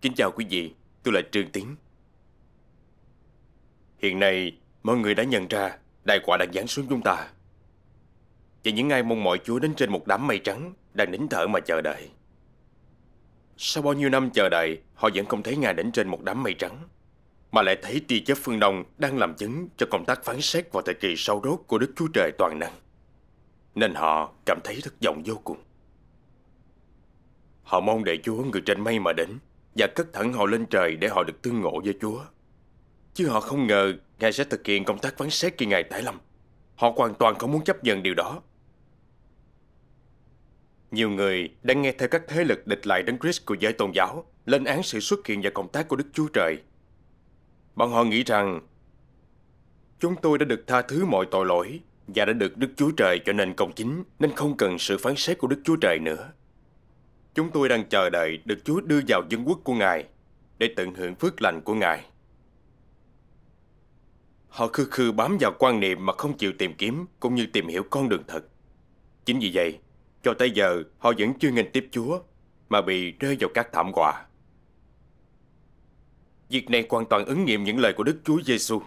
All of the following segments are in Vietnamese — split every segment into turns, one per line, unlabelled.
Kính chào quý vị, tôi là Trương Tiến. Hiện nay, mọi người đã nhận ra đại quả đang giáng xuống chúng ta. Và những ai mong mọi Chúa đến trên một đám mây trắng đang nín thở mà chờ đợi. Sau bao nhiêu năm chờ đợi, họ vẫn không thấy Ngài đến trên một đám mây trắng, mà lại thấy tia chớp phương Đông đang làm chứng cho công tác phán xét vào thời kỳ sau đốt của Đức Chúa Trời toàn năng. Nên họ cảm thấy thất vọng vô cùng Họ mong để Chúa người trên mây mà đến Và cất thẳng họ lên trời để họ được tương ngộ với Chúa Chứ họ không ngờ Ngài sẽ thực hiện công tác phán xét khi Ngài tái lâm Họ hoàn toàn không muốn chấp nhận điều đó Nhiều người đã nghe theo các thế lực địch lại đấng Christ của giới tôn giáo lên án sự xuất hiện và công tác của Đức Chúa Trời. Bọn họ nghĩ rằng chúng tôi đã được tha thứ mọi tội lỗi và đã được Đức Chúa Trời cho nên công chính, nên không cần sự phán xét của Đức Chúa Trời nữa. Chúng tôi đang chờ đợi được Chúa đưa vào dân quốc của Ngài để tận hưởng phước lành của Ngài. Họ khư khư bám vào quan niệm mà không chịu tìm kiếm cũng như tìm hiểu con đường thật. Chính vì vậy, cho tới giờ họ vẫn chưa nghênh tiếp Chúa mà bị rơi vào các thảm họa. Việc này hoàn toàn ứng nghiệm những lời của Đức Chúa Giêsu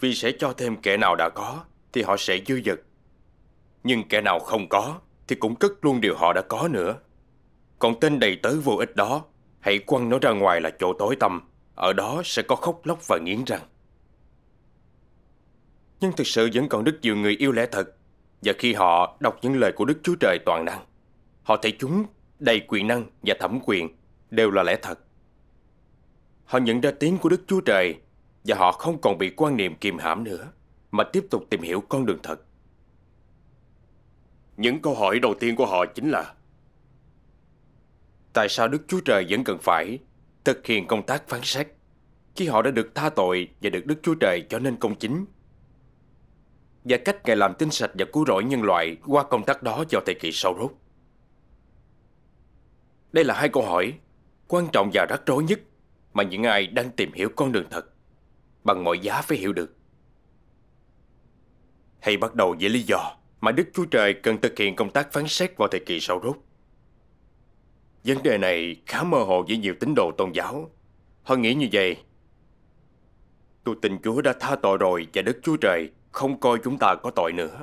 vì sẽ cho thêm kẻ nào đã có thì họ sẽ dư dật. Nhưng kẻ nào không có thì cũng cất luôn điều họ đã có nữa. Còn tên đầy tớ vô ích đó, hãy quăng nó ra ngoài là chỗ tối tăm, ở đó sẽ có khóc lóc và nghiến răng. Nhưng thực sự vẫn còn rất nhiều người yêu lẽ thật, và khi họ đọc những lời của Đức Chúa Trời toàn năng, họ thấy chúng đầy quyền năng và thẩm quyền đều là lẽ thật. Họ nhận ra tiếng của Đức Chúa Trời và họ không còn bị quan niệm kìm hãm nữa Mà tiếp tục tìm hiểu con đường thật Những câu hỏi đầu tiên của họ chính là Tại sao Đức Chúa Trời vẫn cần phải Thực hiện công tác phán xét Khi họ đã được tha tội Và được Đức Chúa Trời cho nên công chính Và cách Ngài làm tinh sạch và cứu rỗi nhân loại Qua công tác đó vào thời kỳ sau rốt Đây là hai câu hỏi quan trọng và rắc rối nhất mà những ai đang tìm hiểu con đường thật Bằng mọi giá phải hiểu được Hãy bắt đầu với lý do Mà Đức Chúa Trời cần thực hiện công tác phán xét vào thời kỳ sau rốt Vấn đề này khá mơ hồ với nhiều tín đồ tôn giáo Họ nghĩ như vậy Tôi tin Chúa đã tha tội rồi Và Đức Chúa Trời không coi chúng ta có tội nữa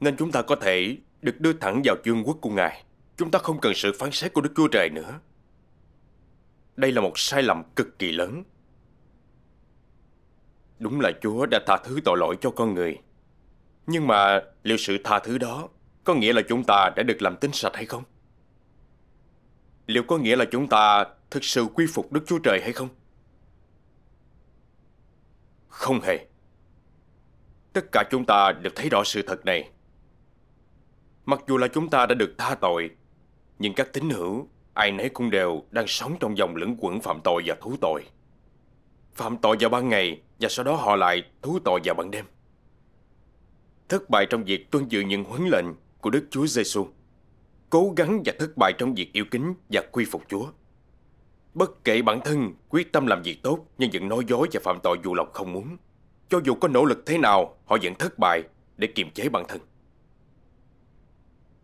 Nên chúng ta có thể được đưa thẳng vào vương quốc của Ngài Chúng ta không cần sự phán xét của Đức Chúa Trời nữa Đây là một sai lầm cực kỳ lớn Đúng là Chúa đã tha thứ tội lỗi cho con người. Nhưng mà liệu sự tha thứ đó có nghĩa là chúng ta đã được làm tinh sạch hay không? Liệu có nghĩa là chúng ta thực sự quy phục Đức Chúa Trời hay không? Không hề. Tất cả chúng ta đều thấy rõ sự thật này. Mặc dù là chúng ta đã được tha tội, nhưng các tín hữu, ai nấy cũng đều đang sống trong dòng lưỡng quẩn phạm tội và thú tội phạm tội vào ban ngày và sau đó họ lại thú tội vào ban đêm. Thất bại trong việc tuân dự những huấn lệnh của Đức Chúa Giêsu, cố gắng và thất bại trong việc yêu kính và quy phục Chúa. Bất kể bản thân quyết tâm làm việc tốt nhưng vẫn nói dối và phạm tội dù lòng không muốn, cho dù có nỗ lực thế nào, họ vẫn thất bại để kiềm chế bản thân.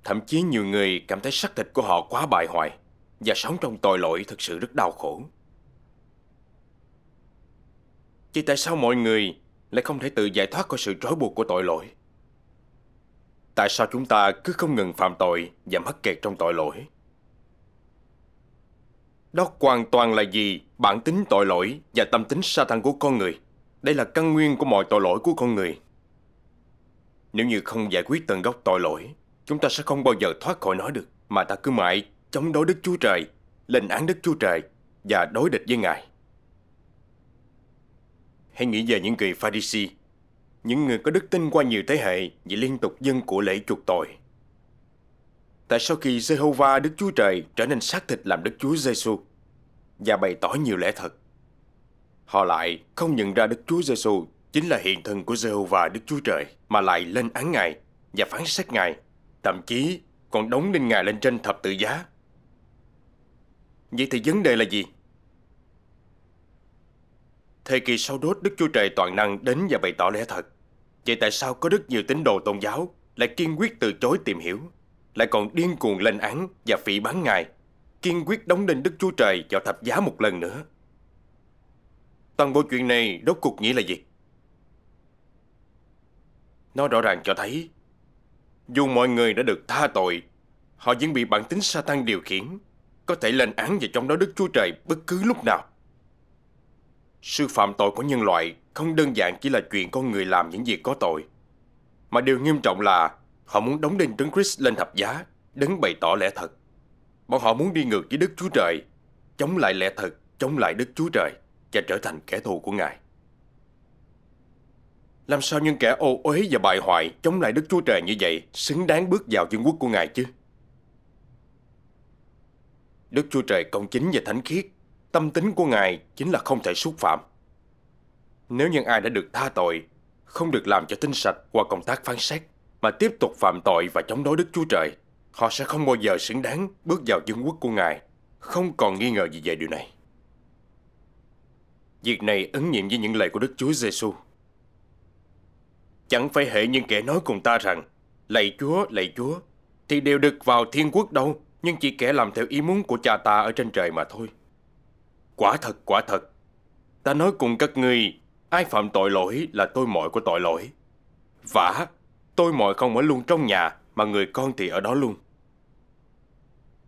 Thậm chí nhiều người cảm thấy sắc thịt của họ quá bại hoại và sống trong tội lỗi thực sự rất đau khổ chỉ tại sao mọi người lại không thể tự giải thoát khỏi sự trói buộc của tội lỗi? Tại sao chúng ta cứ không ngừng phạm tội và mắc kẹt trong tội lỗi? Đó hoàn toàn là gì bản tính tội lỗi và tâm tính sa tăng của con người. Đây là căn nguyên của mọi tội lỗi của con người. Nếu như không giải quyết tận gốc tội lỗi, chúng ta sẽ không bao giờ thoát khỏi nó được. Mà ta cứ mãi chống đối Đức Chúa Trời, lên án Đức Chúa Trời và đối địch với Ngài. Hãy nghĩ về những người Pharisee, những người có đức tin qua nhiều thế hệ vì liên tục dân của lễ chuộc tội. Tại sao khi Jehovah Đức Chúa Trời trở nên xác thịt làm Đức Chúa Giêsu và bày tỏ nhiều lẽ thật, họ lại không nhận ra Đức Chúa Giêsu chính là hiện thân của Jehovah Đức Chúa Trời mà lại lên án Ngài và phán xét Ngài, thậm chí còn đóng lên Ngài lên trên thập tự giá. Vậy thì vấn đề là gì? Thời kỳ sau đốt Đức Chúa Trời toàn năng đến và bày tỏ lẽ thật. Vậy tại sao có rất nhiều tín đồ tôn giáo lại kiên quyết từ chối tìm hiểu, lại còn điên cuồng lên án và phỉ bán Ngài, kiên quyết đóng đinh Đức Chúa Trời vào thập giá một lần nữa? Toàn bộ chuyện này đốt cuộc nghĩa là gì? Nó rõ ràng cho thấy, dù mọi người đã được tha tội, họ vẫn bị bản tính Satan điều khiển, có thể lên án về trong đó Đức Chúa Trời bất cứ lúc nào. Sự phạm tội của nhân loại không đơn giản chỉ là chuyện con người làm những việc có tội, mà điều nghiêm trọng là họ muốn đóng đinh Đấng Christ lên thập giá, đấng bày tỏ lẽ thật. Bọn họ muốn đi ngược với Đức Chúa Trời, chống lại lẽ thật, chống lại Đức Chúa Trời và trở thành kẻ thù của Ngài. Làm sao những kẻ ô uế và bại hoại chống lại Đức Chúa Trời như vậy xứng đáng bước vào vương quốc của Ngài chứ? Đức Chúa Trời công chính và thánh khiết Tâm tính của Ngài chính là không thể xúc phạm. Nếu những ai đã được tha tội, không được làm cho tinh sạch qua công tác phán xét, mà tiếp tục phạm tội và chống đối Đức Chúa Trời, họ sẽ không bao giờ xứng đáng bước vào vương quốc của Ngài, không còn nghi ngờ gì về điều này. Việc này ứng nghiệm với những lời của Đức Chúa Giêsu. Chẳng phải hệ những kẻ nói cùng ta rằng, lạy Chúa, lạy Chúa, thì đều được vào thiên quốc đâu, nhưng chỉ kẻ làm theo ý muốn của cha ta ở trên trời mà thôi. Quả thật, quả thật. Ta nói cùng các ngươi, ai phạm tội lỗi là tôi mọi của tội lỗi. Vả, tôi mọi không ở luôn trong nhà, mà người con thì ở đó luôn.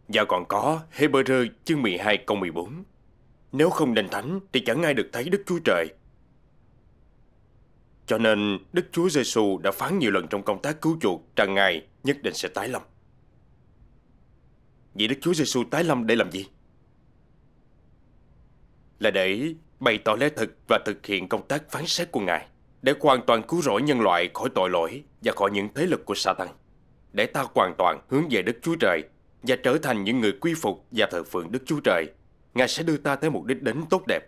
Và còn có Hebrew chương 12 câu 14. Nếu không đền thánh thì chẳng ai được thấy Đức Chúa Trời. Cho nên Đức Chúa Giêsu đã phán nhiều lần trong công tác cứu chuộc rằng Ngài nhất định sẽ tái lâm. Vậy Đức Chúa Giêsu tái lâm để làm gì? là để bày tỏ lẽ thật và thực hiện công tác phán xét của Ngài, để hoàn toàn cứu rỗi nhân loại khỏi tội lỗi và khỏi những thế lực của Satan, để ta hoàn toàn hướng về Đức Chúa Trời và trở thành những người quy phục và thờ phượng Đức Chúa Trời. Ngài sẽ đưa ta tới một đích đến tốt đẹp.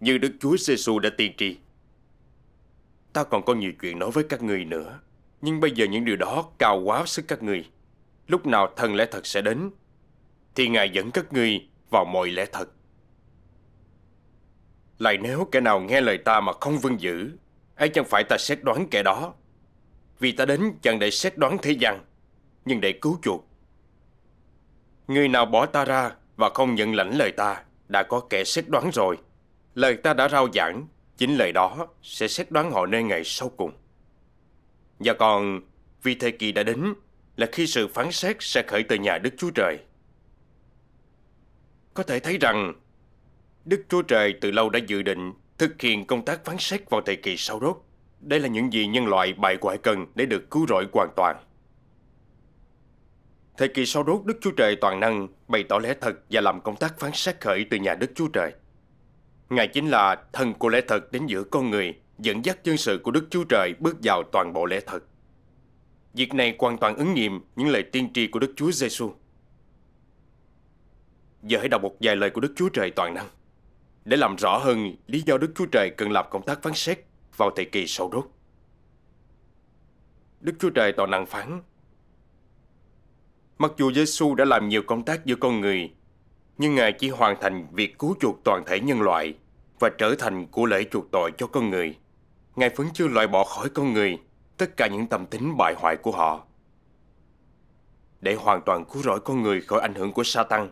Như Đức Chúa Giêsu đã tiên tri, ta còn có nhiều chuyện nói với các ngươi nữa, nhưng bây giờ những điều đó cao quá sức các ngươi. Lúc nào thần lẽ thật sẽ đến, thì Ngài dẫn các ngươi vào mọi lẽ thật. Lại nếu kẻ nào nghe lời ta mà không vâng giữ, ấy chẳng phải ta xét đoán kẻ đó. Vì ta đến chẳng để xét đoán thế gian, nhưng để cứu chuộc. Người nào bỏ ta ra và không nhận lãnh lời ta, đã có kẻ xét đoán rồi. Lời ta đã rao giảng, chính lời đó sẽ xét đoán họ nơi ngày sau cùng. Và còn, vì thời kỳ đã đến là khi sự phán xét sẽ khởi từ nhà Đức Chúa Trời. Có thể thấy rằng Đức Chúa Trời từ lâu đã dự định thực hiện công tác phán xét vào thời kỳ sau rốt. Đây là những gì nhân loại bài ngoại cần để được cứu rỗi hoàn toàn. Thời kỳ sau rốt Đức Chúa Trời toàn năng bày tỏ lẽ thật và làm công tác phán xét khởi từ nhà Đức Chúa Trời. Ngài chính là thần của lẽ thật đến giữa con người, dẫn dắt dân sự của Đức Chúa Trời bước vào toàn bộ lẽ thật. Việc này hoàn toàn ứng nghiệm những lời tiên tri của Đức Chúa Giêsu. Giờ hãy đọc một vài lời của Đức Chúa Trời toàn năng để làm rõ hơn lý do Đức Chúa Trời cần làm công tác phán xét vào thời kỳ sau đốt. Đức Chúa Trời toàn năng phán Mặc dù Giêsu đã làm nhiều công tác giữa con người, nhưng Ngài chỉ hoàn thành việc cứu chuộc toàn thể nhân loại và trở thành của lễ chuộc tội cho con người. Ngài vẫn chưa loại bỏ khỏi con người tất cả những tâm tính bại hoại của họ. Để hoàn toàn cứu rỗi con người khỏi ảnh hưởng của Satan,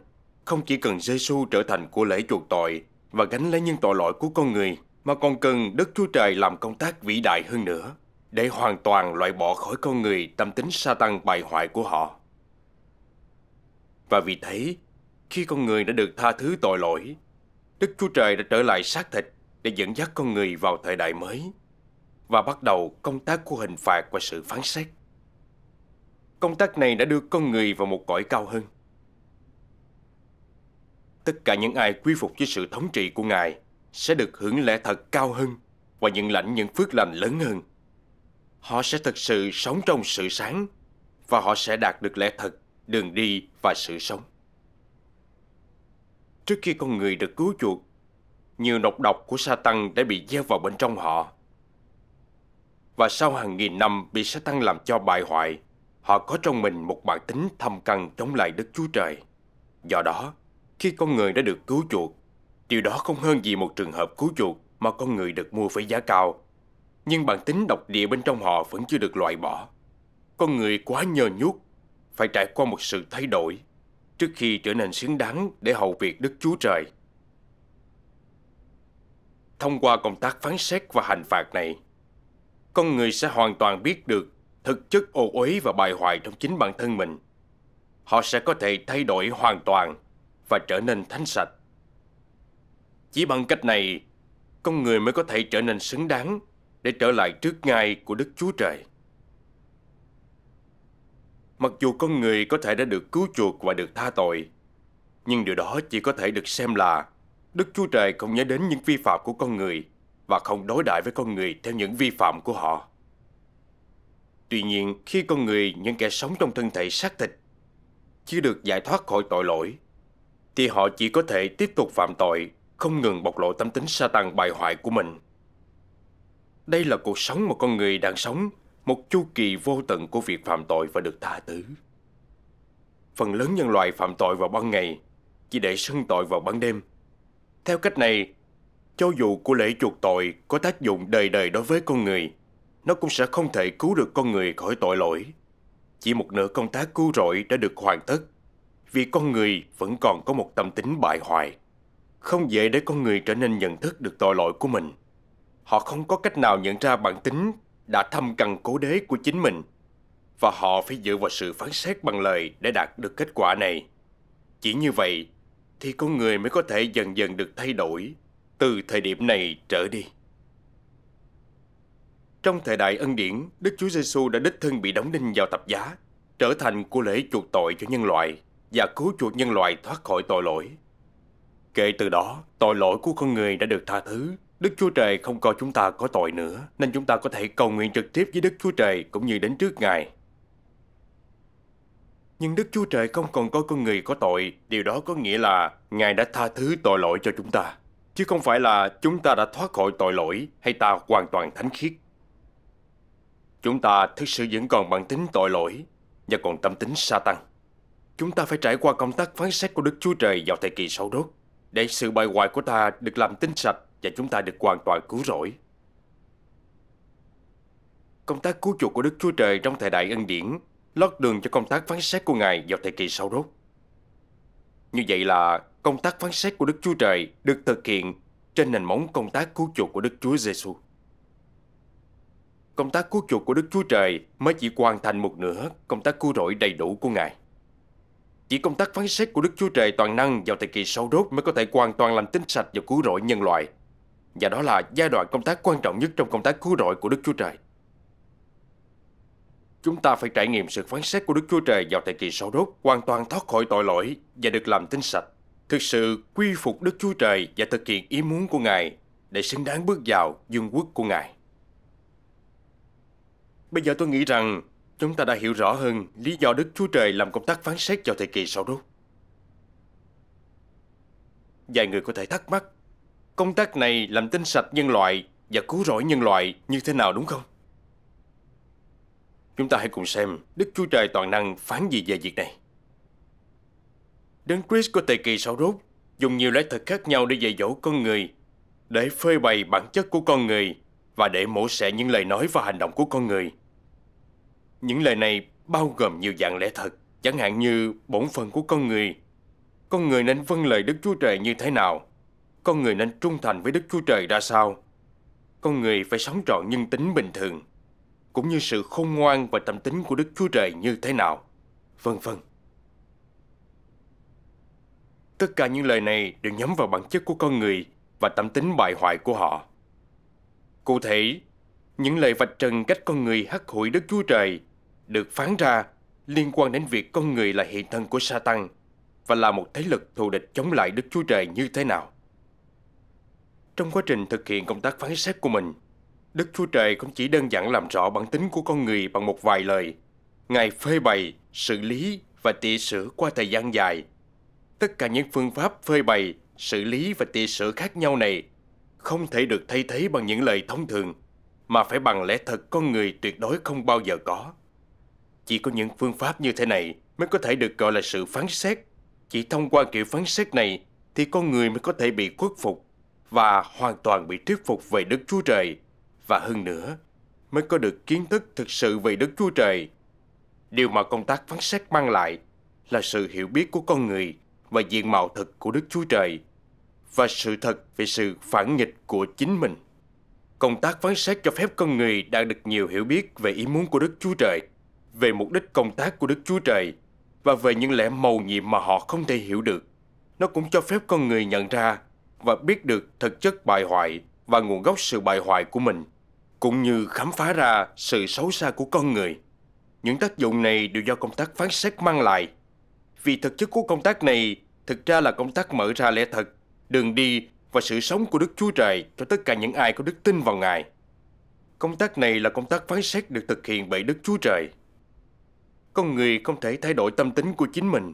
không chỉ cần Giêsu trở thành của lễ chuộc tội và gánh lấy những tội lỗi của con người, mà còn cần Đức Chúa Trời làm công tác vĩ đại hơn nữa để hoàn toàn loại bỏ khỏi con người tâm tính sa tăng bại hoại của họ. Và vì thế, khi con người đã được tha thứ tội lỗi, Đức Chúa Trời đã trở lại xác thịt để dẫn dắt con người vào thời đại mới và bắt đầu công tác của hình phạt và sự phán xét. Công tác này đã đưa con người vào một cõi cao hơn tất cả những ai quy phục với sự thống trị của Ngài sẽ được hưởng lẽ thật cao hơn và nhận lãnh những phước lành lớn hơn. Họ sẽ thực sự sống trong sự sáng và họ sẽ đạt được lẽ thật, đường đi và sự sống. Trước khi con người được cứu chuộc, nhiều nọc độc của sa tăng đã bị gieo vào bên trong họ. Và sau hàng nghìn năm bị sa tăng làm cho bại hoại, họ có trong mình một bản tính thâm căn chống lại Đức Chúa Trời. Do đó, khi con người đã được cứu chuộc, điều đó không hơn gì một trường hợp cứu chuộc mà con người được mua với giá cao. Nhưng bản tính độc địa bên trong họ vẫn chưa được loại bỏ. Con người quá nhờ nhút, phải trải qua một sự thay đổi trước khi trở nên xứng đáng để hầu việc Đức Chúa Trời. Thông qua công tác phán xét và hành phạt này, con người sẽ hoàn toàn biết được thực chất ô uế và bài hoại trong chính bản thân mình. Họ sẽ có thể thay đổi hoàn toàn và trở nên thánh sạch. Chỉ bằng cách này, con người mới có thể trở nên xứng đáng để trở lại trước ngai của Đức Chúa Trời. Mặc dù con người có thể đã được cứu chuộc và được tha tội, nhưng điều đó chỉ có thể được xem là Đức Chúa Trời không nhớ đến những vi phạm của con người và không đối đại với con người theo những vi phạm của họ. Tuy nhiên, khi con người, những kẻ sống trong thân thể xác thịt, chưa được giải thoát khỏi tội lỗi, thì họ chỉ có thể tiếp tục phạm tội, không ngừng bộc lộ tâm tính sa tăng bại hoại của mình. Đây là cuộc sống mà con người đang sống, một chu kỳ vô tận của việc phạm tội và được tha thứ. Phần lớn nhân loại phạm tội vào ban ngày, chỉ để sân tội vào ban đêm. Theo cách này, cho dù của lễ chuộc tội có tác dụng đời đời đối với con người, nó cũng sẽ không thể cứu được con người khỏi tội lỗi. Chỉ một nửa công tác cứu rỗi đã được hoàn tất vì con người vẫn còn có một tâm tính bại hoại. Không dễ để con người trở nên nhận thức được tội lỗi của mình. Họ không có cách nào nhận ra bản tính đã thâm căn cố đế của chính mình và họ phải dựa vào sự phán xét bằng lời để đạt được kết quả này. Chỉ như vậy thì con người mới có thể dần dần được thay đổi từ thời điểm này trở đi. Trong thời đại ân điển, Đức Chúa Giêsu đã đích thân bị đóng đinh vào tập giá, trở thành của lễ chuộc tội cho nhân loại và cứu chuộc nhân loại thoát khỏi tội lỗi. Kể từ đó, tội lỗi của con người đã được tha thứ. Đức Chúa Trời không coi chúng ta có tội nữa, nên chúng ta có thể cầu nguyện trực tiếp với Đức Chúa Trời cũng như đến trước Ngài. Nhưng Đức Chúa Trời không còn coi con người có tội, điều đó có nghĩa là Ngài đã tha thứ tội lỗi cho chúng ta. Chứ không phải là chúng ta đã thoát khỏi tội lỗi hay ta hoàn toàn thánh khiết. Chúng ta thực sự vẫn còn bản tính tội lỗi và còn tâm tính sa tăng. Chúng ta phải trải qua công tác phán xét của Đức Chúa Trời vào thời kỳ sau đốt để sự bại hoại của ta được làm tinh sạch và chúng ta được hoàn toàn cứu rỗi. Công tác cứu chuộc của Đức Chúa Trời trong thời đại ân điển lót đường cho công tác phán xét của Ngài vào thời kỳ sau đốt. Như vậy là công tác phán xét của Đức Chúa Trời được thực hiện trên nền móng công tác cứu chuộc của Đức Chúa Giêsu. Công tác cứu chuộc của Đức Chúa Trời mới chỉ hoàn thành một nửa công tác cứu rỗi đầy đủ của Ngài. Chỉ công tác phán xét của Đức Chúa Trời toàn năng vào thời kỳ sau đốt mới có thể hoàn toàn làm tinh sạch và cứu rỗi nhân loại. Và đó là giai đoạn công tác quan trọng nhất trong công tác cứu rỗi của Đức Chúa Trời. Chúng ta phải trải nghiệm sự phán xét của Đức Chúa Trời vào thời kỳ sau đốt, hoàn toàn thoát khỏi tội lỗi và được làm tinh sạch. Thực sự quy phục Đức Chúa Trời và thực hiện ý muốn của Ngài để xứng đáng bước vào vương quốc của Ngài. Bây giờ tôi nghĩ rằng Chúng ta đã hiểu rõ hơn lý do Đức Chúa Trời làm công tác phán xét cho thời kỳ sau rốt. Vài người có thể thắc mắc, công tác này làm tinh sạch nhân loại và cứu rỗi nhân loại như thế nào đúng không? Chúng ta hãy cùng xem Đức Chúa Trời toàn năng phán gì về việc này. Đấng Christ của thời kỳ sau rốt dùng nhiều lẽ thật khác nhau để dạy dỗ con người, để phơi bày bản chất của con người và để mổ xẻ những lời nói và hành động của con người những lời này bao gồm nhiều dạng lẽ thật, chẳng hạn như bổn phận của con người. Con người nên vâng lời Đức Chúa Trời như thế nào? Con người nên trung thành với Đức Chúa Trời ra sao? Con người phải sống trọn nhân tính bình thường, cũng như sự khôn ngoan và tâm tính của Đức Chúa Trời như thế nào? Vân vân. Tất cả những lời này đều nhắm vào bản chất của con người và tâm tính bại hoại của họ. Cụ thể, những lời vạch trần cách con người hắc hủi Đức Chúa Trời được phán ra liên quan đến việc con người là hiện thân của Satan và là một thế lực thù địch chống lại Đức Chúa Trời như thế nào. Trong quá trình thực hiện công tác phán xét của mình, Đức Chúa Trời không chỉ đơn giản làm rõ bản tính của con người bằng một vài lời. Ngài phê bày, xử lý và tỉa sửa qua thời gian dài. Tất cả những phương pháp phê bày, xử lý và tỉa sửa khác nhau này không thể được thay thế bằng những lời thông thường, mà phải bằng lẽ thật con người tuyệt đối không bao giờ có. Chỉ có những phương pháp như thế này mới có thể được gọi là sự phán xét. Chỉ thông qua kiểu phán xét này thì con người mới có thể bị khuất phục và hoàn toàn bị thuyết phục về Đức Chúa Trời. Và hơn nữa, mới có được kiến thức thực sự về Đức Chúa Trời. Điều mà công tác phán xét mang lại là sự hiểu biết của con người và diện mạo thật của Đức Chúa Trời và sự thật về sự phản nghịch của chính mình. Công tác phán xét cho phép con người đạt được nhiều hiểu biết về ý muốn của Đức Chúa Trời về mục đích công tác của Đức Chúa Trời và về những lẽ mầu nhiệm mà họ không thể hiểu được. Nó cũng cho phép con người nhận ra và biết được thực chất bại hoại và nguồn gốc sự bại hoại của mình, cũng như khám phá ra sự xấu xa của con người. Những tác dụng này đều do công tác phán xét mang lại. Vì thực chất của công tác này thực ra là công tác mở ra lẽ thật, đường đi và sự sống của Đức Chúa Trời cho tất cả những ai có đức tin vào Ngài. Công tác này là công tác phán xét được thực hiện bởi Đức Chúa Trời. Con người không thể thay đổi tâm tính của chính mình.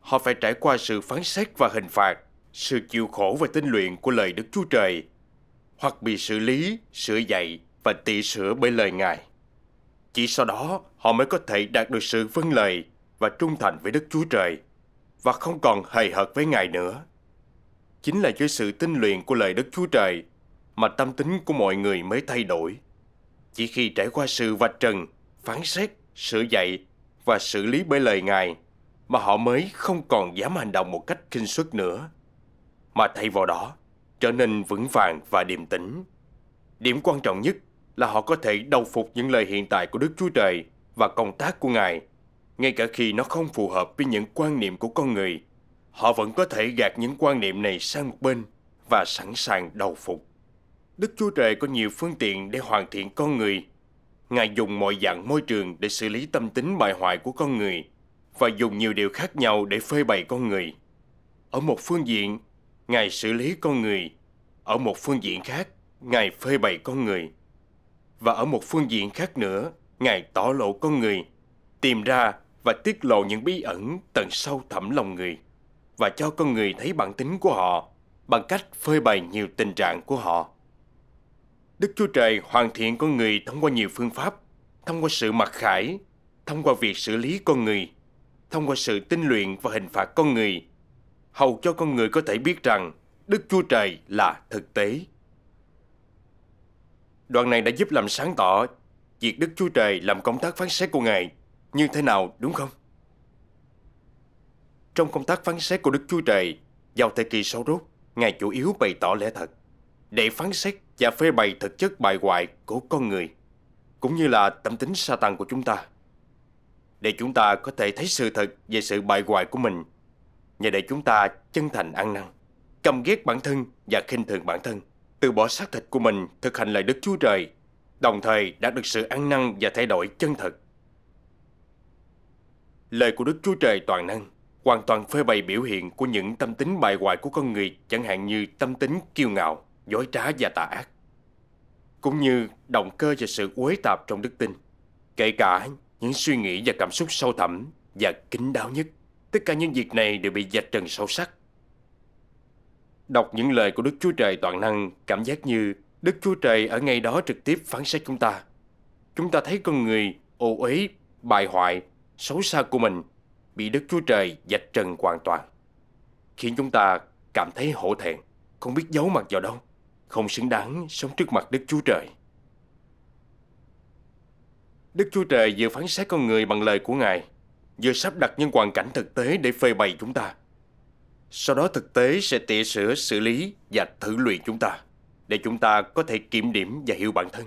Họ phải trải qua sự phán xét và hình phạt, sự chịu khổ và tinh luyện của lời Đức Chúa Trời, hoặc bị xử lý, sửa dạy và tị sửa bởi lời Ngài. Chỉ sau đó, họ mới có thể đạt được sự vâng lời và trung thành với Đức Chúa Trời và không còn hời hợt với Ngài nữa. Chính là dưới sự tinh luyện của lời Đức Chúa Trời mà tâm tính của mọi người mới thay đổi. Chỉ khi trải qua sự vạch trần, phán xét, sửa dạy và xử lý bởi lời Ngài mà họ mới không còn dám hành động một cách kinh suất nữa, mà thay vào đó trở nên vững vàng và điềm tĩnh. Điểm quan trọng nhất là họ có thể đầu phục những lời hiện tại của Đức Chúa Trời và công tác của Ngài, ngay cả khi nó không phù hợp với những quan niệm của con người. Họ vẫn có thể gạt những quan niệm này sang một bên và sẵn sàng đầu phục. Đức Chúa Trời có nhiều phương tiện để hoàn thiện con người Ngài dùng mọi dạng môi trường để xử lý tâm tính bại hoại của con người và dùng nhiều điều khác nhau để phơi bày con người. Ở một phương diện, Ngài xử lý con người. Ở một phương diện khác, Ngài phơi bày con người. Và ở một phương diện khác nữa, Ngài tỏ lộ con người, tìm ra và tiết lộ những bí ẩn tận sâu thẳm lòng người và cho con người thấy bản tính của họ bằng cách phơi bày nhiều tình trạng của họ. Đức Chúa Trời hoàn thiện con người thông qua nhiều phương pháp, thông qua sự mặc khải, thông qua việc xử lý con người, thông qua sự tinh luyện và hình phạt con người, hầu cho con người có thể biết rằng Đức Chúa Trời là thực tế. Đoạn này đã giúp làm sáng tỏ việc Đức Chúa Trời làm công tác phán xét của Ngài như thế nào đúng không? Trong công tác phán xét của Đức Chúa Trời, vào thời kỳ sau rốt, Ngài chủ yếu bày tỏ lẽ thật để phán xét và phê bày thực chất bại hoại của con người, cũng như là tâm tính sa tăng của chúng ta. Để chúng ta có thể thấy sự thật về sự bại hoại của mình, và để chúng ta chân thành ăn năn, căm ghét bản thân và khinh thường bản thân, từ bỏ xác thịt của mình thực hành lời Đức Chúa Trời, đồng thời đạt được sự ăn năn và thay đổi chân thật. Lời của Đức Chúa Trời toàn năng hoàn toàn phê bày biểu hiện của những tâm tính bại hoại của con người, chẳng hạn như tâm tính kiêu ngạo, dối trá và tà ác, cũng như động cơ và sự uế tạp trong đức tin, kể cả những suy nghĩ và cảm xúc sâu thẳm và kín đáo nhất. Tất cả những việc này đều bị dạch trần sâu sắc. Đọc những lời của Đức Chúa Trời toàn năng cảm giác như Đức Chúa Trời ở ngay đó trực tiếp phán xét chúng ta. Chúng ta thấy con người ô uế, bại hoại, xấu xa của mình bị Đức Chúa Trời dạch trần hoàn toàn, khiến chúng ta cảm thấy hổ thẹn, không biết giấu mặt vào đâu không xứng đáng sống trước mặt Đức Chúa Trời. Đức Chúa Trời vừa phán xét con người bằng lời của Ngài, vừa sắp đặt những hoàn cảnh thực tế để phê bày chúng ta. Sau đó thực tế sẽ tỉa sửa, xử lý và thử luyện chúng ta, để chúng ta có thể kiểm điểm và hiểu bản thân.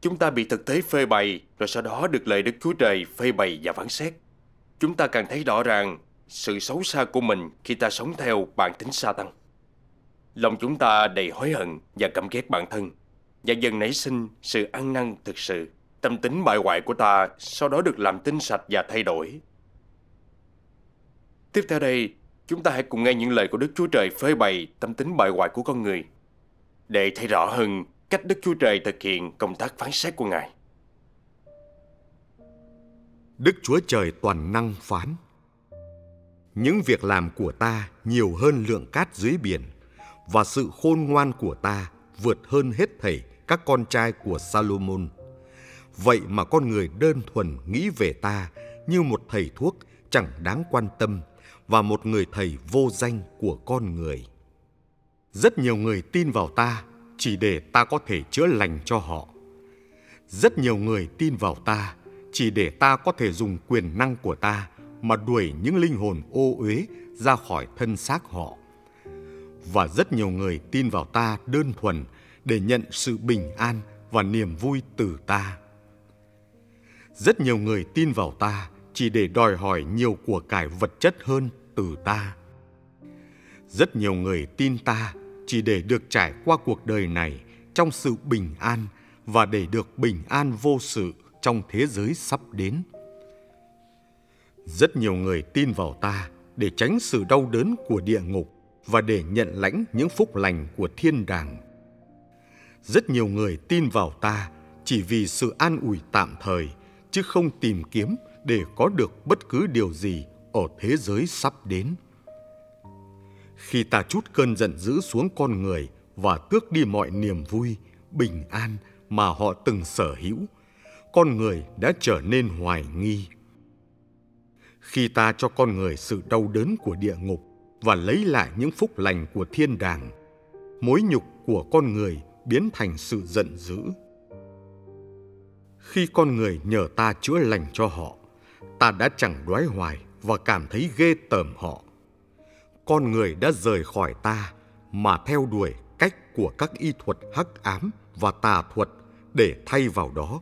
Chúng ta bị thực tế phê bày, rồi sau đó được lời Đức Chúa Trời phê bày và phán xét. Chúng ta càng thấy rõ ràng sự xấu xa của mình khi ta sống theo bản tính sa tăng. Lòng chúng ta đầy hối hận và căm ghét bản thân Và dần nảy sinh sự ăn năn thực sự Tâm tính bại hoại của ta sau đó được làm tinh sạch và thay đổi Tiếp theo đây, chúng ta hãy cùng nghe những lời của Đức Chúa Trời phơi bày tâm tính bại hoại của con người để thấy rõ hơn cách Đức Chúa Trời thực hiện công tác phán
xét của Ngài. Đức Chúa Trời toàn năng phán Những việc làm của ta nhiều hơn lượng cát dưới biển – và sự khôn ngoan của ta vượt hơn hết thảy các con trai của Salomon. Vậy mà con người đơn thuần nghĩ về ta như một thầy thuốc chẳng đáng quan tâm và một người thầy vô danh của con người. Rất nhiều người tin vào ta chỉ để ta có thể chữa lành cho họ. Rất nhiều người tin vào ta chỉ để ta có thể dùng quyền năng của ta mà đuổi những linh hồn ô uế ra khỏi thân xác họ và rất nhiều người tin vào ta đơn thuần để nhận sự bình an và niềm vui từ ta. Rất nhiều người tin vào ta chỉ để đòi hỏi nhiều của cải vật chất hơn từ ta. Rất nhiều người tin ta chỉ để được trải qua cuộc đời này trong sự bình an và để được bình an vô sự trong thế giới sắp đến. Rất nhiều người tin vào ta để tránh sự đau đớn của địa ngục và để nhận lãnh những phúc lành của thiên đàng. Rất nhiều người tin vào ta chỉ vì sự an ủi tạm thời chứ không tìm kiếm để có được bất cứ điều gì ở thế giới sắp đến. Khi ta chút cơn giận dữ xuống con người và tước đi mọi niềm vui, bình an mà họ từng sở hữu, con người đã trở nên hoài nghi. Khi ta cho con người sự đau đớn của địa ngục và lấy lại những phúc lành của thiên đàng. Mối nhục của con người biến thành sự giận dữ. Khi con người nhờ ta chữa lành cho họ, ta đã chẳng đoái hoài và cảm thấy ghê tởm họ. Con người đã rời khỏi ta mà theo đuổi cách của các y thuật hắc ám và tà thuật để thay vào đó.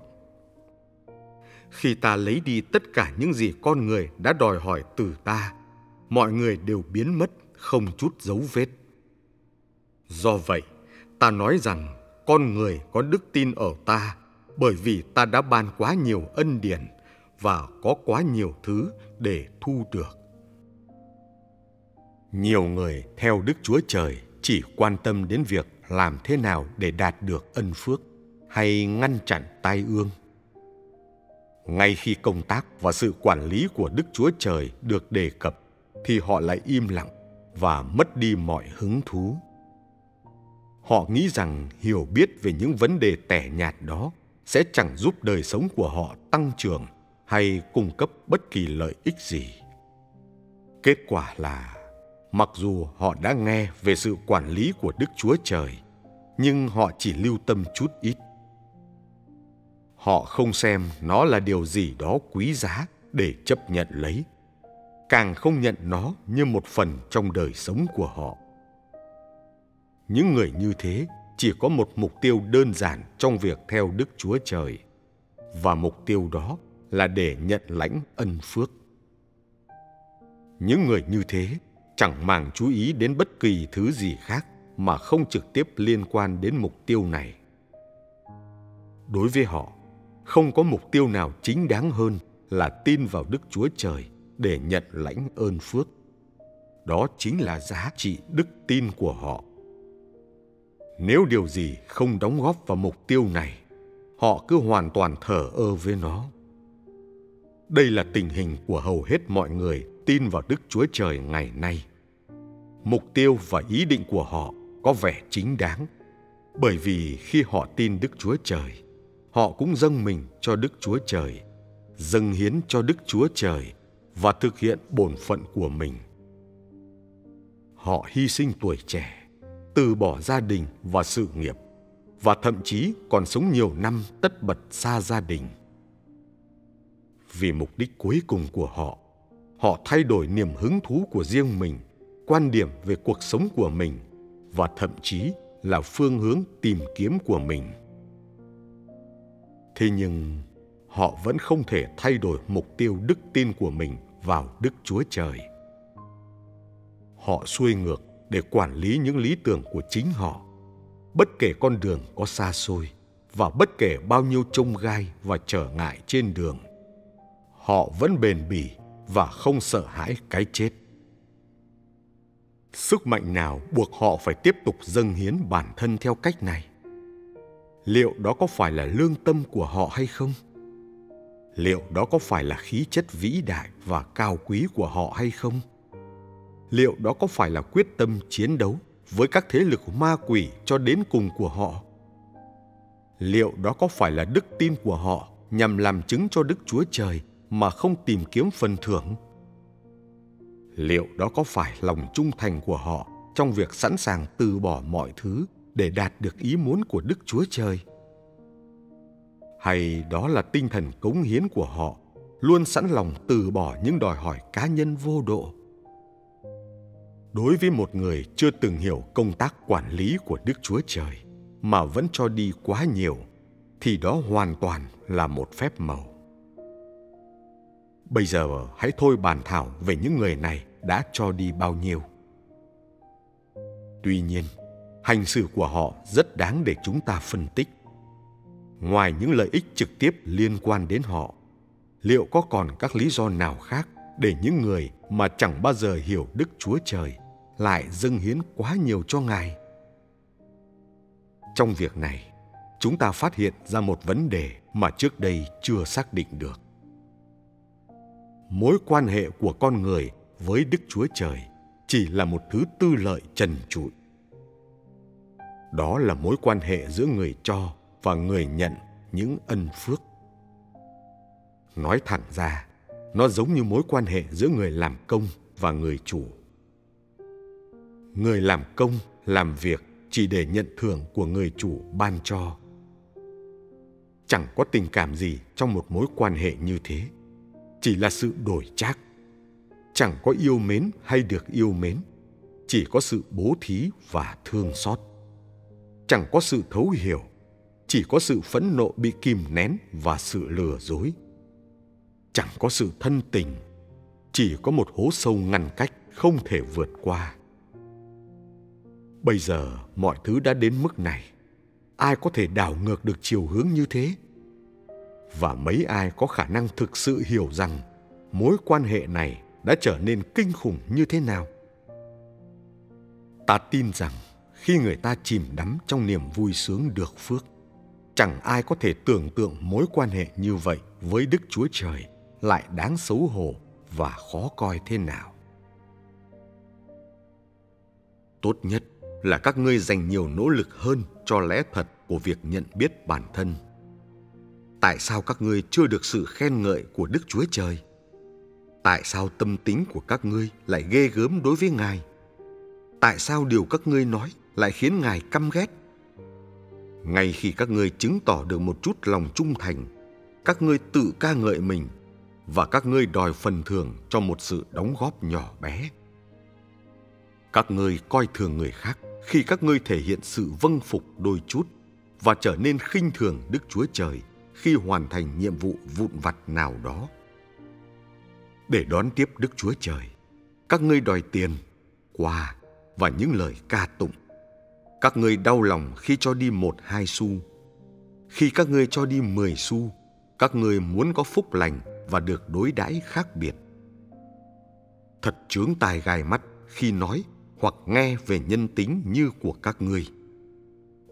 Khi ta lấy đi tất cả những gì con người đã đòi hỏi từ ta, mọi người đều biến mất không chút dấu vết. Do vậy, ta nói rằng con người có đức tin ở ta bởi vì ta đã ban quá nhiều ân điển và có quá nhiều thứ để thu được. Nhiều người theo Đức Chúa Trời chỉ quan tâm đến việc làm thế nào để đạt được ân phước hay ngăn chặn tai ương. Ngay khi công tác và sự quản lý của Đức Chúa Trời được đề cập thì họ lại im lặng và mất đi mọi hứng thú họ nghĩ rằng hiểu biết về những vấn đề tẻ nhạt đó sẽ chẳng giúp đời sống của họ tăng trưởng hay cung cấp bất kỳ lợi ích gì kết quả là mặc dù họ đã nghe về sự quản lý của đức chúa trời nhưng họ chỉ lưu tâm chút ít họ không xem nó là điều gì đó quý giá để chấp nhận lấy càng không nhận nó như một phần trong đời sống của họ. Những người như thế chỉ có một mục tiêu đơn giản trong việc theo Đức Chúa Trời và mục tiêu đó là để nhận lãnh ân phước. Những người như thế chẳng màng chú ý đến bất kỳ thứ gì khác mà không trực tiếp liên quan đến mục tiêu này. Đối với họ, không có mục tiêu nào chính đáng hơn là tin vào Đức Chúa Trời – để nhận lãnh ơn phước. Đó chính là giá trị đức tin của họ. Nếu điều gì không đóng góp vào mục tiêu này, họ cứ hoàn toàn thở ơ với nó. Đây là tình hình của hầu hết mọi người tin vào Đức Chúa Trời ngày nay. Mục tiêu và ý định của họ có vẻ chính đáng, bởi vì khi họ tin Đức Chúa Trời, họ cũng dâng mình cho Đức Chúa Trời, dâng hiến cho Đức Chúa Trời và thực hiện bổn phận của mình. Họ hy sinh tuổi trẻ, từ bỏ gia đình và sự nghiệp và thậm chí còn sống nhiều năm tất bật xa gia đình. Vì mục đích cuối cùng của họ, họ thay đổi niềm hứng thú của riêng mình, quan điểm về cuộc sống của mình và thậm chí là phương hướng tìm kiếm của mình. Thế nhưng, họ vẫn không thể thay đổi mục tiêu đức tin của mình vào Đức Chúa Trời. Họ xuôi ngược để quản lý những lý tưởng của chính họ, bất kể con đường có xa xôi và bất kể bao nhiêu trông gai và trở ngại trên đường. Họ vẫn bền bỉ và không sợ hãi cái chết. Sức mạnh nào buộc họ phải tiếp tục dâng hiến bản thân theo cách này? Liệu đó có phải là lương tâm của họ hay không? liệu đó có phải là khí chất vĩ đại và cao quý của họ hay không liệu đó có phải là quyết tâm chiến đấu với các thế lực ma quỷ cho đến cùng của họ liệu đó có phải là đức tin của họ nhằm làm chứng cho đức chúa trời mà không tìm kiếm phần thưởng liệu đó có phải lòng trung thành của họ trong việc sẵn sàng từ bỏ mọi thứ để đạt được ý muốn của đức chúa trời hay đó là tinh thần cống hiến của họ luôn sẵn lòng từ bỏ những đòi hỏi cá nhân vô độ đối với một người chưa từng hiểu công tác quản lý của đức chúa trời mà vẫn cho đi quá nhiều thì đó hoàn toàn là một phép màu bây giờ hãy thôi bàn thảo về những người này đã cho đi bao nhiêu tuy nhiên hành xử của họ rất đáng để chúng ta phân tích ngoài những lợi ích trực tiếp liên quan đến họ liệu có còn các lý do nào khác để những người mà chẳng bao giờ hiểu đức chúa trời lại dâng hiến quá nhiều cho ngài trong việc này chúng ta phát hiện ra một vấn đề mà trước đây chưa xác định được mối quan hệ của con người với đức chúa trời chỉ là một thứ tư lợi trần trụi đó là mối quan hệ giữa người cho và người nhận những ân phước. Nói thẳng ra, nó giống như mối quan hệ giữa người làm công và người chủ. Người làm công làm việc chỉ để nhận thưởng của người chủ ban cho. Chẳng có tình cảm gì trong một mối quan hệ như thế, chỉ là sự đổi trác. Chẳng có yêu mến hay được yêu mến, chỉ có sự bố thí và thương xót. Chẳng có sự thấu hiểu chỉ có sự phẫn nộ bị kìm nén và sự lừa dối chẳng có sự thân tình chỉ có một hố sâu ngăn cách không thể vượt qua bây giờ mọi thứ đã đến mức này ai có thể đảo ngược được chiều hướng như thế và mấy ai có khả năng thực sự hiểu rằng mối quan hệ này đã trở nên kinh khủng như thế nào ta tin rằng khi người ta chìm đắm trong niềm vui sướng được phước Chẳng ai có thể tưởng tượng mối quan hệ như vậy với Đức Chúa Trời lại đáng xấu hổ và khó coi thế nào. Tốt nhất là các ngươi dành nhiều nỗ lực hơn cho lẽ thật của việc nhận biết bản thân. Tại sao các ngươi chưa được sự khen ngợi của Đức Chúa Trời? Tại sao tâm tính của các ngươi lại ghê gớm đối với Ngài? Tại sao điều các ngươi nói lại khiến Ngài căm ghét? ngay khi các ngươi chứng tỏ được một chút lòng trung thành các ngươi tự ca ngợi mình và các ngươi đòi phần thưởng cho một sự đóng góp nhỏ bé các ngươi coi thường người khác khi các ngươi thể hiện sự vâng phục đôi chút và trở nên khinh thường đức chúa trời khi hoàn thành nhiệm vụ vụn vặt nào đó để đón tiếp đức chúa trời các ngươi đòi tiền quà và những lời ca tụng các ngươi đau lòng khi cho đi một hai xu. Khi các ngươi cho đi mười xu, các ngươi muốn có phúc lành và được đối đãi khác biệt. Thật chướng tài gai mắt khi nói hoặc nghe về nhân tính như của các ngươi.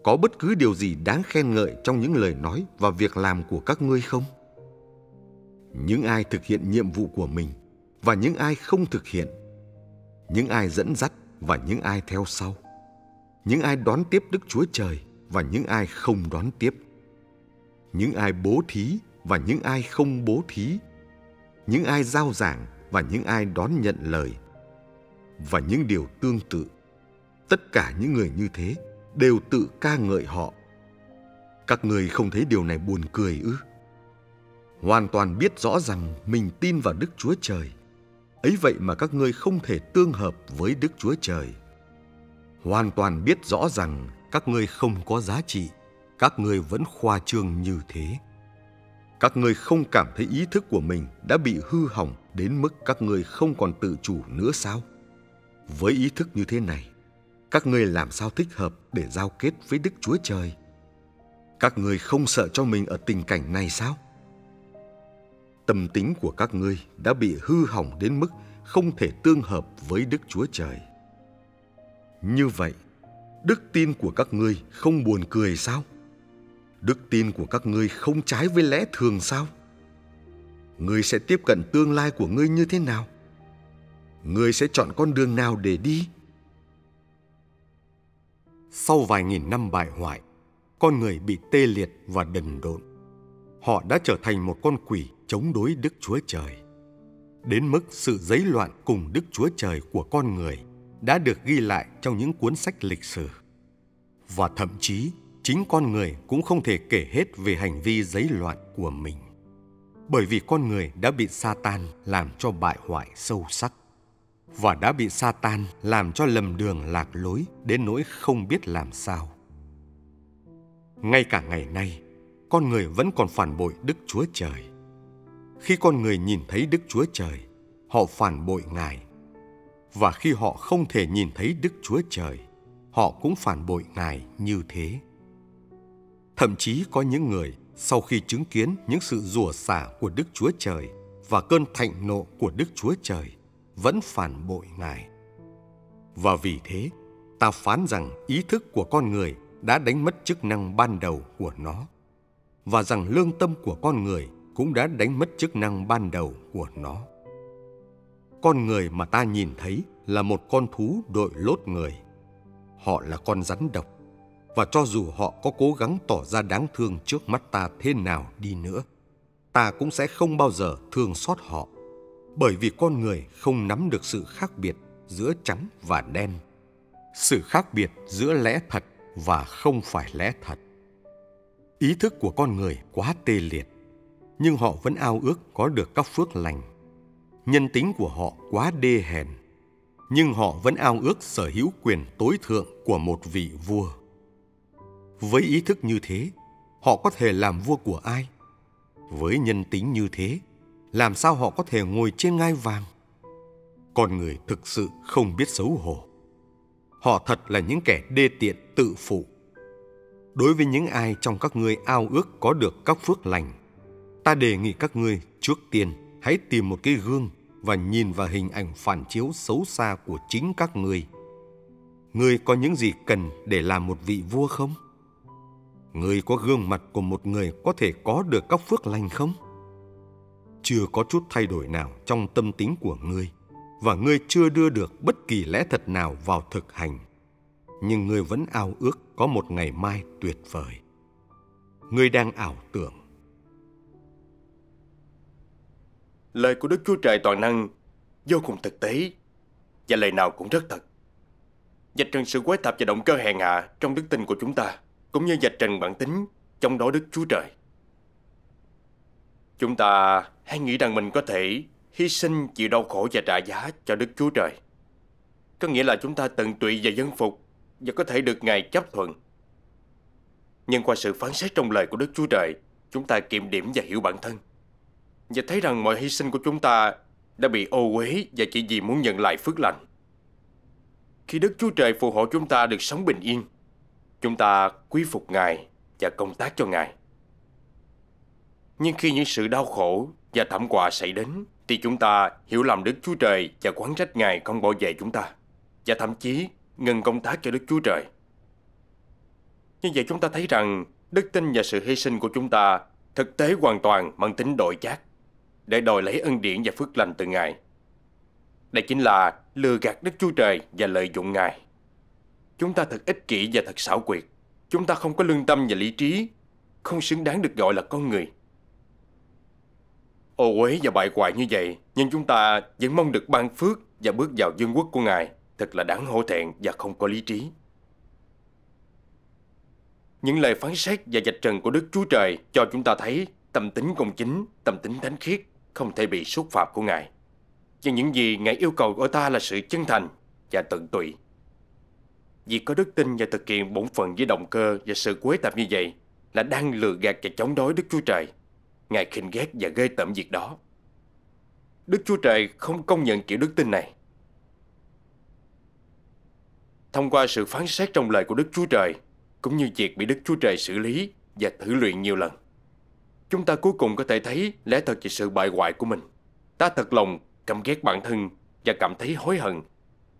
Có bất cứ điều gì đáng khen ngợi trong những lời nói và việc làm của các ngươi không? Những ai thực hiện nhiệm vụ của mình và những ai không thực hiện, những ai dẫn dắt và những ai theo sau những ai đón tiếp Đức Chúa Trời và những ai không đón tiếp, những ai bố thí và những ai không bố thí, những ai giao giảng và những ai đón nhận lời, và những điều tương tự. Tất cả những người như thế đều tự ca ngợi họ. Các người không thấy điều này buồn cười ư? Hoàn toàn biết rõ rằng mình tin vào Đức Chúa Trời. Ấy vậy mà các ngươi không thể tương hợp với Đức Chúa Trời hoàn toàn biết rõ rằng các ngươi không có giá trị, các ngươi vẫn khoa trương như thế. Các ngươi không cảm thấy ý thức của mình đã bị hư hỏng đến mức các ngươi không còn tự chủ nữa sao? Với ý thức như thế này, các ngươi làm sao thích hợp để giao kết với Đức Chúa Trời? Các ngươi không sợ cho mình ở tình cảnh này sao? Tâm tính của các ngươi đã bị hư hỏng đến mức không thể tương hợp với Đức Chúa Trời. Như vậy, đức tin của các ngươi không buồn cười sao? Đức tin của các ngươi không trái với lẽ thường sao? Ngươi sẽ tiếp cận tương lai của ngươi như thế nào? Ngươi sẽ chọn con đường nào để đi? Sau vài nghìn năm bại hoại, con người bị tê liệt và đần độn. Họ đã trở thành một con quỷ chống đối Đức Chúa Trời. Đến mức sự giấy loạn cùng Đức Chúa Trời của con người đã được ghi lại trong những cuốn sách lịch sử. Và thậm chí, chính con người cũng không thể kể hết về hành vi giấy loạn của mình. Bởi vì con người đã bị Satan làm cho bại hoại sâu sắc và đã bị Satan làm cho lầm đường lạc lối đến nỗi không biết làm sao. Ngay cả ngày nay, con người vẫn còn phản bội Đức Chúa Trời. Khi con người nhìn thấy Đức Chúa Trời, họ phản bội Ngài và khi họ không thể nhìn thấy Đức Chúa Trời, họ cũng phản bội Ngài như thế. Thậm chí có những người sau khi chứng kiến những sự rủa xả của Đức Chúa Trời và cơn thạnh nộ của Đức Chúa Trời vẫn phản bội Ngài. Và vì thế, ta phán rằng ý thức của con người đã đánh mất chức năng ban đầu của nó và rằng lương tâm của con người cũng đã đánh mất chức năng ban đầu của nó. Con người mà ta nhìn thấy là một con thú đội lốt người. Họ là con rắn độc, và cho dù họ có cố gắng tỏ ra đáng thương trước mắt ta thế nào đi nữa, ta cũng sẽ không bao giờ thương xót họ, bởi vì con người không nắm được sự khác biệt giữa trắng và đen, sự khác biệt giữa lẽ thật và không phải lẽ thật. Ý thức của con người quá tê liệt, nhưng họ vẫn ao ước có được các phước lành nhân tính của họ quá đê hèn nhưng họ vẫn ao ước sở hữu quyền tối thượng của một vị vua với ý thức như thế họ có thể làm vua của ai với nhân tính như thế làm sao họ có thể ngồi trên ngai vàng con người thực sự không biết xấu hổ họ thật là những kẻ đê tiện tự phụ đối với những ai trong các ngươi ao ước có được các phước lành ta đề nghị các ngươi trước tiên hãy tìm một cái gương và nhìn vào hình ảnh phản chiếu xấu xa của chính các ngươi. Ngươi có những gì cần để làm một vị vua không? Ngươi có gương mặt của một người có thể có được các phước lành không? Chưa có chút thay đổi nào trong tâm tính của ngươi và ngươi chưa đưa được bất kỳ lẽ thật nào vào thực hành. Nhưng ngươi vẫn ao ước có một ngày mai tuyệt vời. Ngươi đang ảo tưởng
lời của Đức Chúa Trời toàn năng vô cùng thực tế và lời nào cũng rất thật. Dạch trần sự quái tạp và động cơ hèn hạ trong đức tin của chúng ta, cũng như dạch trần bản tính trong đó Đức Chúa Trời. Chúng ta hay nghĩ rằng mình có thể hy sinh chịu đau khổ và trả giá cho Đức Chúa Trời. Có nghĩa là chúng ta tận tụy và dân phục và có thể được Ngài chấp thuận. Nhưng qua sự phán xét trong lời của Đức Chúa Trời, chúng ta kiểm điểm và hiểu bản thân và thấy rằng mọi hy sinh của chúng ta đã bị ô uế và chỉ vì muốn nhận lại phước lành. Khi Đức Chúa Trời phù hộ chúng ta được sống bình yên, chúng ta quý phục Ngài và công tác cho Ngài. Nhưng khi những sự đau khổ và thảm họa xảy đến, thì chúng ta hiểu lầm Đức Chúa Trời và quán trách Ngài không bảo vệ chúng ta, và thậm chí ngừng công tác cho Đức Chúa Trời. Như vậy chúng ta thấy rằng đức tin và sự hy sinh của chúng ta thực tế hoàn toàn mang tính đội chát để đòi lấy ân điển và phước lành từ Ngài. Đây chính là lừa gạt Đức Chúa Trời và lợi dụng Ngài. Chúng ta thật ích kỷ và thật xảo quyệt. Chúng ta không có lương tâm và lý trí, không xứng đáng được gọi là con người. Ô uế và bại hoại như vậy, nhưng chúng ta vẫn mong được ban phước và bước vào vương quốc của Ngài. Thật là đáng hổ thẹn và không có lý trí. Những lời phán xét và dạch trần của Đức Chúa Trời cho chúng ta thấy tâm tính công chính, tâm tính thánh khiết không thể bị xúc phạm của Ngài. Nhưng những gì Ngài yêu cầu của ta là sự chân thành và tận tụy. Việc có đức tin và thực hiện bổn phận với động cơ và sự quế tạp như vậy là đang lừa gạt và chống đối Đức Chúa Trời. Ngài khinh ghét và ghê tởm việc đó. Đức Chúa Trời không công nhận kiểu đức tin này. Thông qua sự phán xét trong lời của Đức Chúa Trời, cũng như việc bị Đức Chúa Trời xử lý và thử luyện nhiều lần chúng ta cuối cùng có thể thấy lẽ thật về sự bại hoại của mình. Ta thật lòng căm ghét bản thân và cảm thấy hối hận.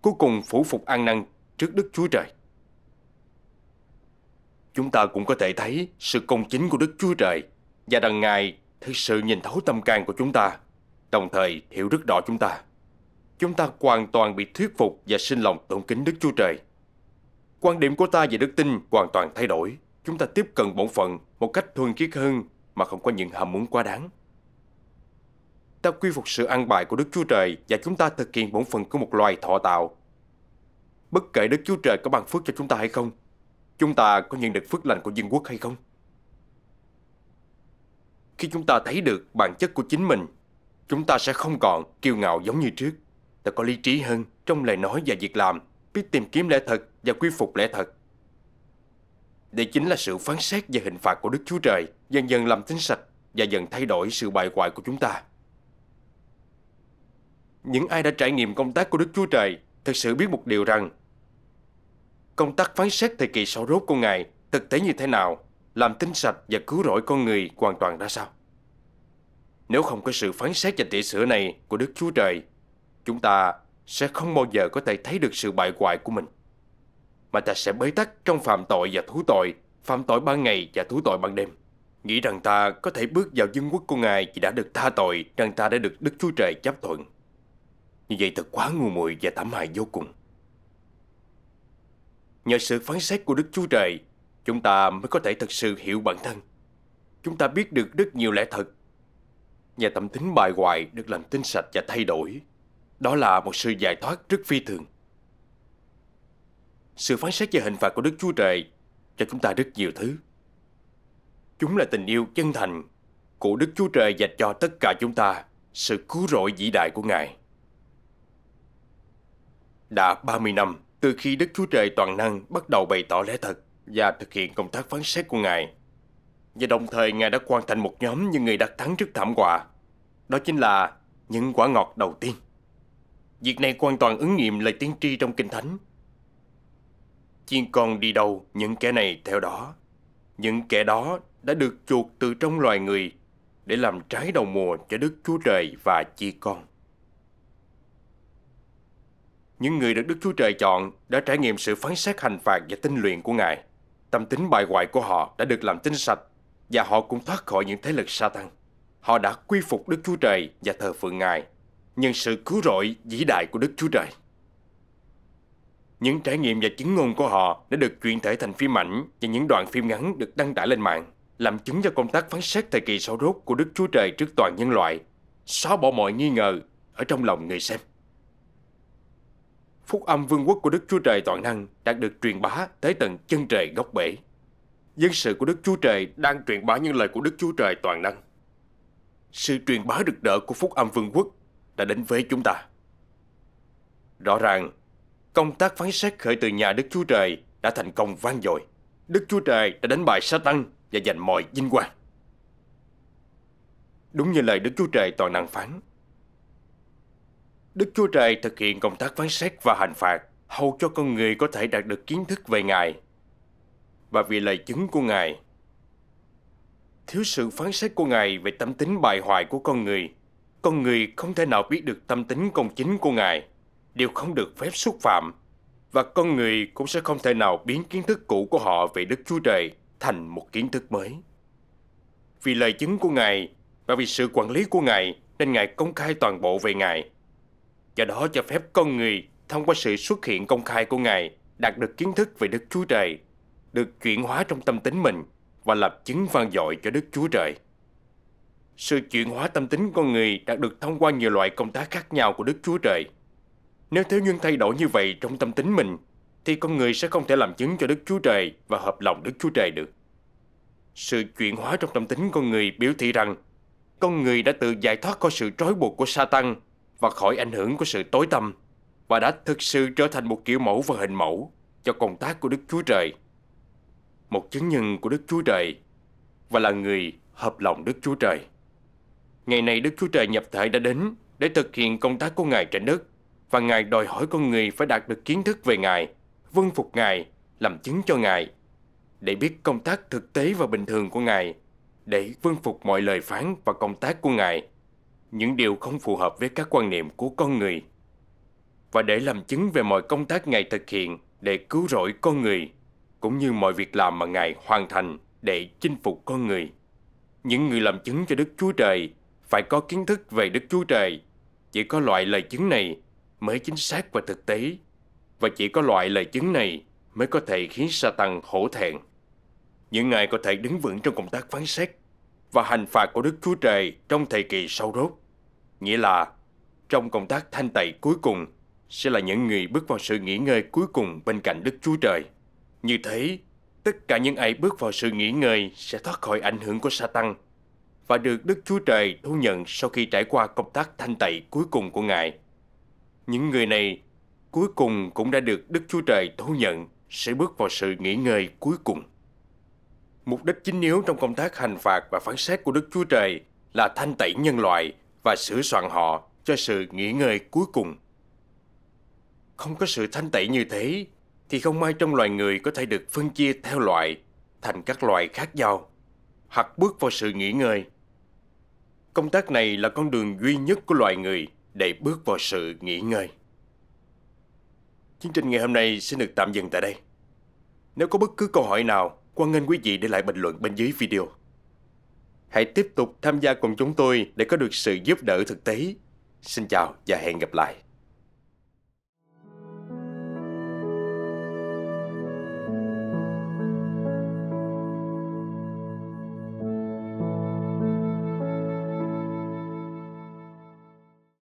Cuối cùng phủ phục an năng trước Đức Chúa Trời. Chúng ta cũng có thể thấy sự công chính của Đức Chúa Trời và đằng Ngài thực sự nhìn thấu tâm can của chúng ta, đồng thời hiểu rất rõ chúng ta. Chúng ta hoàn toàn bị thuyết phục và sinh lòng tôn kính Đức Chúa Trời. Quan điểm của ta về đức tin hoàn toàn thay đổi. Chúng ta tiếp cận bổn phận một cách thuần khiết hơn mà không có những ham muốn quá đáng. Ta quy phục sự an bài của Đức Chúa Trời và chúng ta thực hiện bổn phận của một loài thọ tạo. Bất kể Đức Chúa Trời có ban phước cho chúng ta hay không, chúng ta có nhận được phước lành của dân quốc hay không. Khi chúng ta thấy được bản chất của chính mình, chúng ta sẽ không còn kiêu ngạo giống như trước. Ta có lý trí hơn trong lời nói và việc làm, biết tìm kiếm lẽ thật và quy phục lẽ thật. Đây chính là sự phán xét và hình phạt của Đức Chúa Trời dần dần làm tính sạch và dần thay đổi sự bại hoại của chúng ta. Những ai đã trải nghiệm công tác của Đức Chúa Trời thực sự biết một điều rằng công tác phán xét thời kỳ sau rốt của Ngài thực tế như thế nào, làm tinh sạch và cứu rỗi con người hoàn toàn ra sao. Nếu không có sự phán xét và tỉa sửa này của Đức Chúa Trời, chúng ta sẽ không bao giờ có thể thấy được sự bại hoại của mình mà ta sẽ bế tắc trong phạm tội và thú tội, phạm tội ban ngày và thú tội ban đêm. Nghĩ rằng ta có thể bước vào dân quốc của Ngài vì đã được tha tội, rằng ta đã được Đức Chúa Trời chấp thuận. Như vậy thật quá ngu muội và thảm hại vô cùng. Nhờ sự phán xét của Đức Chúa Trời, chúng ta mới có thể thật sự hiểu bản thân. Chúng ta biết được rất nhiều lẽ thật. Nhà tâm tính bài hoài được làm tinh sạch và thay đổi. Đó là một sự giải thoát rất phi thường. Sự phán xét và hình phạt của Đức Chúa Trời cho chúng ta rất nhiều thứ. Chúng là tình yêu chân thành của Đức Chúa Trời dành cho tất cả chúng ta, sự cứu rỗi vĩ đại của Ngài. Đã 30 năm từ khi Đức Chúa Trời toàn năng bắt đầu bày tỏ lẽ thật và thực hiện công tác phán xét của Ngài. Và đồng thời Ngài đã hoàn thành một nhóm những người đã thắng trước thảm họa. Đó chính là những quả ngọt đầu tiên. Việc này hoàn toàn ứng nghiệm lời tiên tri trong Kinh Thánh chiên con đi đâu, những kẻ này theo đó. Những kẻ đó đã được chuột từ trong loài người để làm trái đầu mùa cho Đức Chúa Trời và chi con. Những người được Đức Chúa Trời chọn đã trải nghiệm sự phán xét hành phạt và tinh luyện của Ngài. Tâm tính bại hoại của họ đã được làm tinh sạch và họ cũng thoát khỏi những thế lực sa tăng. Họ đã quy phục Đức Chúa Trời và thờ phượng Ngài, nhân sự cứu rỗi vĩ đại của Đức Chúa Trời. Những trải nghiệm và chứng ngôn của họ đã được chuyển thể thành phim ảnh và những đoạn phim ngắn được đăng tải lên mạng, làm chứng cho công tác phán xét thời kỳ sau rốt của Đức Chúa Trời trước toàn nhân loại, xóa bỏ mọi nghi ngờ ở trong lòng người xem. Phúc âm vương quốc của Đức Chúa Trời toàn năng đã được truyền bá tới tận chân trời góc bể. Dân sự của Đức Chúa Trời đang truyền bá những lời của Đức Chúa Trời toàn năng. Sự truyền bá rực rỡ của Phúc âm vương quốc đã đến với chúng ta. Rõ ràng, Công tác phán xét khởi từ nhà Đức Chúa Trời đã thành công vang dội. Đức Chúa Trời đã đánh bại Satan và giành mọi vinh quang. Đúng như lời Đức Chúa Trời toàn năng phán. Đức Chúa Trời thực hiện công tác phán xét và hành phạt hầu cho con người có thể đạt được kiến thức về Ngài và vì lời chứng của Ngài. Thiếu sự phán xét của Ngài về tâm tính bại hoại của con người, con người không thể nào biết được tâm tính công chính của Ngài đều không được phép xúc phạm và con người cũng sẽ không thể nào biến kiến thức cũ của họ về Đức Chúa Trời thành một kiến thức mới. Vì lời chứng của Ngài và vì sự quản lý của Ngài nên Ngài công khai toàn bộ về Ngài. Do đó cho phép con người thông qua sự xuất hiện công khai của Ngài đạt được kiến thức về Đức Chúa Trời, được chuyển hóa trong tâm tính mình và lập chứng vang dội cho Đức Chúa Trời. Sự chuyển hóa tâm tính con người đạt được thông qua nhiều loại công tác khác nhau của Đức Chúa Trời – nếu Thế nhân thay đổi như vậy trong tâm tính mình, thì con người sẽ không thể làm chứng cho Đức Chúa Trời và hợp lòng Đức Chúa Trời được. Sự chuyển hóa trong tâm tính con người biểu thị rằng con người đã tự giải thoát khỏi sự trói buộc của Satan và khỏi ảnh hưởng của sự tối tâm và đã thực sự trở thành một kiểu mẫu và hình mẫu cho công tác của Đức Chúa Trời. Một chứng nhân của Đức Chúa Trời và là người hợp lòng Đức Chúa Trời. Ngày này Đức Chúa Trời nhập thể đã đến để thực hiện công tác của Ngài trên đất và Ngài đòi hỏi con người phải đạt được kiến thức về Ngài, vâng phục Ngài, làm chứng cho Ngài, để biết công tác thực tế và bình thường của Ngài, để vâng phục mọi lời phán và công tác của Ngài, những điều không phù hợp với các quan niệm của con người, và để làm chứng về mọi công tác Ngài thực hiện để cứu rỗi con người, cũng như mọi việc làm mà Ngài hoàn thành để chinh phục con người. Những người làm chứng cho Đức Chúa Trời phải có kiến thức về Đức Chúa Trời. Chỉ có loại lời chứng này mới chính xác và thực tế. Và chỉ có loại lời chứng này mới có thể khiến Satan hổ thẹn. Những ai có thể đứng vững trong công tác phán xét và hành phạt của Đức Chúa Trời trong thời kỳ sau rốt. Nghĩa là, trong công tác thanh tẩy cuối cùng sẽ là những người bước vào sự nghỉ ngơi cuối cùng bên cạnh Đức Chúa Trời. Như thế, tất cả những ai bước vào sự nghỉ ngơi sẽ thoát khỏi ảnh hưởng của Satan và được Đức Chúa Trời thu nhận sau khi trải qua công tác thanh tẩy cuối cùng của Ngài những người này cuối cùng cũng đã được Đức Chúa Trời thú nhận sẽ bước vào sự nghỉ ngơi cuối cùng. Mục đích chính yếu trong công tác hành phạt và phán xét của Đức Chúa Trời là thanh tẩy nhân loại và sửa soạn họ cho sự nghỉ ngơi cuối cùng. Không có sự thanh tẩy như thế thì không ai trong loài người có thể được phân chia theo loại thành các loài khác nhau hoặc bước vào sự nghỉ ngơi. Công tác này là con đường duy nhất của loài người – để bước vào sự nghỉ ngơi. Chương trình ngày hôm nay xin được tạm dừng tại đây. Nếu có bất cứ câu hỏi nào, quan nghênh quý vị để lại bình luận bên dưới video. Hãy tiếp tục tham gia cùng chúng tôi để có được sự giúp đỡ thực tế. Xin chào và hẹn gặp lại.